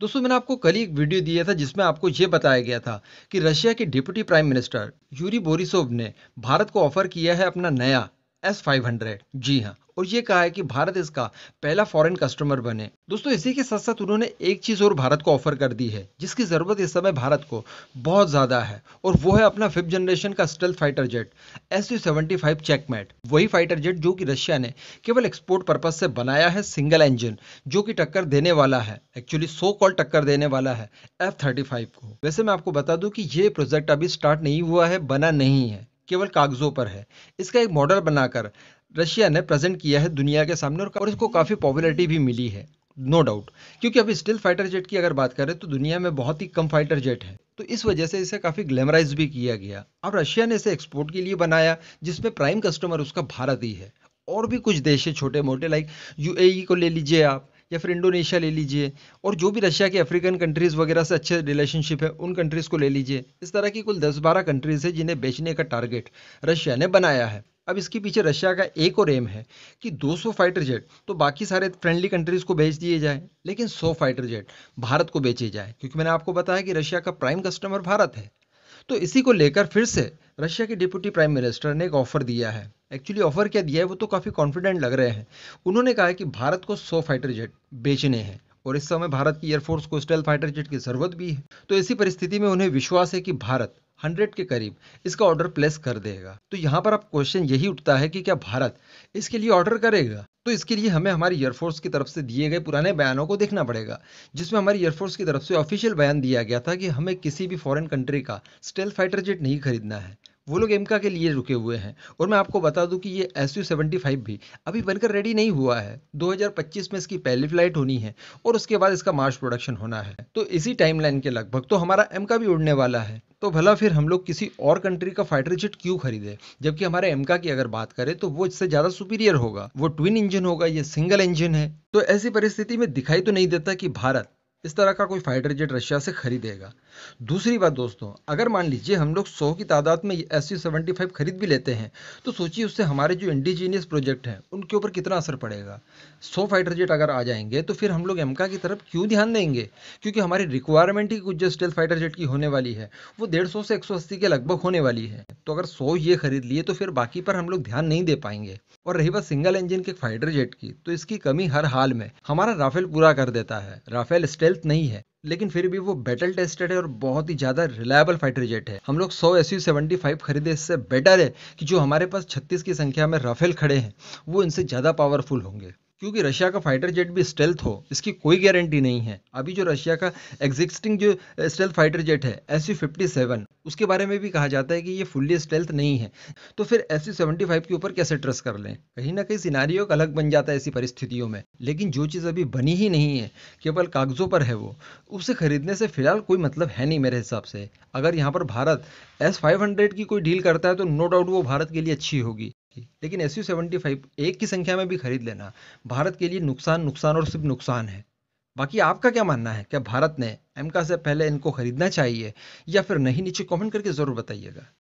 दोस्तों मैंने आपको कल ही एक वीडियो दिया था जिसमें आपको ये बताया गया था कि रशिया के deputy prime minister Yuri Borisov ने भारत को ऑफर किया है अपना नया एस फाइव हंड्रेड जी हाँ और ये कहा है कि भारत इसका पहला फॉरेन कस्टमर बने दोस्तों इसी के साथ साथ उन्होंने एक चीज़ और भारत को ऑफर कर दी है जिसकी ज़रूरत इस समय भारत को बहुत ज़्यादा है और वो है अपना फिफ्थ जनरेशन का stealth fighter jet S U seventy five checkmate वही फाइटर जेट जो कि रशिया ने केवल एक्सपोर्ट पर्पज से बनाया है सिंगल इंजन जो कि टक्कर देने वाला है एक्चुअली सो कॉल टक्कर देने वाला है एफ थर्टी को वैसे मैं आपको बता दू की ये प्रोजेक्ट अभी स्टार्ट नहीं हुआ है बना नहीं है केवल कागजों पर है इसका एक मॉडल बनाकर रशिया ने प्रेजेंट किया है दुनिया के सामने और, और इसको काफ़ी पॉपुलरिटी भी मिली है नो no डाउट क्योंकि अभी स्टिल फाइटर जेट की अगर बात करें तो दुनिया में बहुत ही कम फाइटर जेट है तो इस वजह से इसे काफ़ी ग्लैमराइज भी किया गया अब रशिया ने इसे एक्सपोर्ट के लिए बनाया जिसमें प्राइम कस्टमर उसका भारत ही है और भी कुछ देश है छोटे मोटे लाइक यू e को ले लीजिए आप या फिर इंडोनेशिया ले लीजिए और जो भी रशिया के अफ्रीकन कंट्रीज़ वगैरह से अच्छे रिलेशनशिप है उन कंट्रीज़ को ले लीजिए इस तरह की कुल 10-12 कंट्रीज़ है जिन्हें बेचने का टारगेट रशिया ने बनाया है अब इसके पीछे रशिया का एक और एम है कि 200 फाइटर जेट तो बाकी सारे फ्रेंडली कंट्रीज़ को बेच दिए जाए लेकिन 100 फाइटर जेट भारत को बेचे जाए क्योंकि मैंने आपको बताया कि रशिया का प्राइम कस्टमर भारत है तो इसी को लेकर फिर से रशिया के डिप्यूटी प्राइम मिनिस्टर ने एक ऑफ़र दिया है एक्चुअली ऑफ़र क्या दिया है वो तो काफ़ी कॉन्फिडेंट लग रहे हैं उन्होंने कहा है कि भारत को सौ फाइटर जेट बेचने हैं और इस समय भारत की एयरफोर्स को स्टेल फाइटर जेट की ज़रूरत भी है तो इसी परिस्थिति में उन्हें विश्वास है कि भारत हंड्रेड के करीब इसका ऑर्डर प्लेस कर देगा तो यहाँ पर अब क्वेश्चन यही उठता है कि क्या भारत इसके लिए ऑर्डर करेगा तो इसके लिए हमें हमारी एयरफोर्स की तरफ से दिए गए पुराने बयानों को देखना पड़ेगा जिसमें हमारी एयरफोर्स की तरफ से ऑफिशियल बयान दिया गया था कि हमें किसी भी फॉरेन कंट्री का स्टेल फाइटर जेट नहीं खरीदना है वो लोग एमका के लिए रुके हुए हैं और मैं आपको बता दूं कि ये एस यू भी अभी बनकर रेडी नहीं हुआ है 2025 में इसकी पहली फ्लाइट होनी है और उसके बाद इसका मार्च प्रोडक्शन होना है तो इसी टाइमलाइन के लगभग तो हमारा एमका भी उड़ने वाला है तो भला फिर हम लोग किसी और कंट्री का फाइटर जेट क्यों खरीदे जबकि हमारे एमका की अगर बात करें तो वो इससे ज़्यादा सुपीरियर होगा वो ट्विन इंजन होगा ये सिंगल इंजन है तो ऐसी परिस्थिति में दिखाई तो नहीं देता कि भारत इस तरह का कोई फाइटर जेट रशिया से खरीदेगा दूसरी बात दोस्तों अगर मान लीजिए हम लोग सौ की तादाद में एस सी सेवेंटी फाइव खरीद भी लेते हैं तो सोचिए उससे हमारे जो इंडिजीनियस प्रोजेक्ट हैं उनके ऊपर कितना असर पड़ेगा सौ फाइटर जेट अगर आ जाएंगे तो फिर हम लोग एमका की तरफ क्यों ध्यान देंगे क्योंकि हमारी रिक्वायरमेंट ही कुछ जो स्टेल फाइटर जेट की होने वाली है वो डेढ़ सौ से एक सौ अस्सी के लगभग होने वाली है तो अगर सौ ये खरीद लिए तो फिर बाकी पर हम लोग ध्यान नहीं दे पाएंगे और रही बात सिंगल इंजन के फाइटर जेट की तो इसकी कमी हर हाल में हमारा राफेल पूरा कर देता है राफेल स्टेल्थ नहीं है लेकिन फिर भी वो बैटल टेस्टेड है और बहुत ही ज़्यादा रिलायबल फाइटर जेट है हम लोग सौ एस यू सेवेंटी फाइव खरीदे इससे बेटर है कि जो हमारे पास छत्तीस की संख्या में राफेल खड़े हैं वो इनसे ज़्यादा पावरफुल होंगे क्योंकि रशिया का फाइटर जेट भी स्टेल्थ हो इसकी कोई गारंटी नहीं है अभी जो रशिया का एग्जिस्टिंग जो स्टेल्थ फाइटर जेट है एस फिफ्टी सेवन उसके बारे में भी कहा जाता है कि ये फुल्ली स्टेल्थ नहीं है तो फिर एस सेवेंटी फाइव के ऊपर कैसे ट्रस्ट कर लें कहीं ना कहीं सिनारियों का अलग बन जाता है ऐसी परिस्थितियों में लेकिन जो चीज़ अभी बनी ही नहीं है केवल कागजों पर है वो उसे खरीदने से फिलहाल कोई मतलब है नहीं मेरे हिसाब से अगर यहाँ पर भारत एस फाइव हंड्रेड की कोई डील करता है तो नो डाउट वो भारत के लिए अच्छी होगी लेकिन एस यू सेवेंटी फाइव एक की संख्या में भी खरीद लेना भारत के लिए नुकसान नुकसान और सिर्फ नुकसान है बाकी आपका क्या मानना है क्या भारत ने एमका से पहले इनको खरीदना चाहिए या फिर नहीं नीचे कमेंट करके ज़रूर बताइएगा